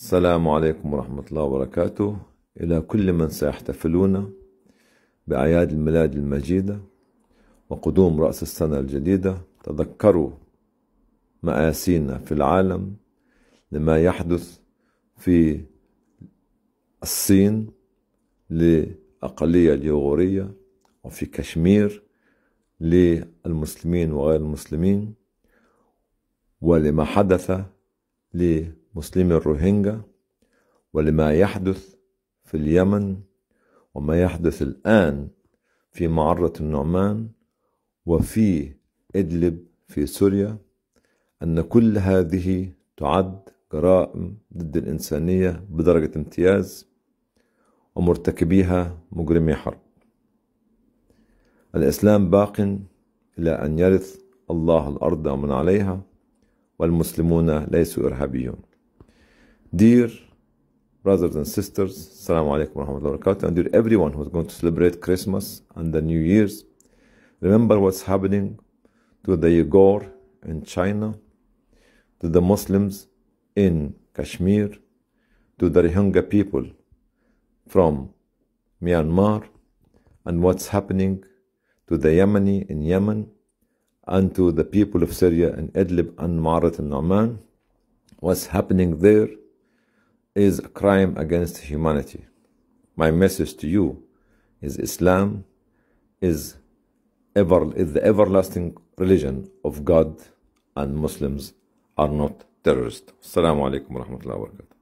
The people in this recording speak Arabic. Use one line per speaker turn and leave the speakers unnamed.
السلام عليكم ورحمة الله وبركاته إلى كل من سيحتفلون بأعياد الميلاد المجيدة وقدوم رأس السنة الجديدة تذكروا مآسينا في العالم لما يحدث في الصين لأقلية اليوغورية وفي كشمير للمسلمين وغير المسلمين ولما حدث ل مسلمي الروهينجا ولما يحدث في اليمن وما يحدث الآن في معرة النعمان وفي إدلب في سوريا أن كل هذه تعد جرائم ضد الإنسانية بدرجة امتياز ومرتكبيها مجرمي حرب الإسلام باق إلى أن يرث الله الأرض ومن عليها والمسلمون ليسوا إرهابيون Dear brothers and sisters, Assalamu alaikum wa rahmatullahi wa barakatuh, and dear everyone who's going to celebrate Christmas and the New Year's, remember what's happening to the Uyghur in China, to the Muslims in Kashmir, to the Rohingya people from Myanmar, and what's happening to the Yemeni in Yemen, and to the people of Syria in Idlib and Marat and Oman, what's happening there is a crime against humanity. My message to you is Islam is ever is the everlasting religion of God and Muslims are not terrorists. Assalamu alaikum wa rahmatullahi wa barakatuh.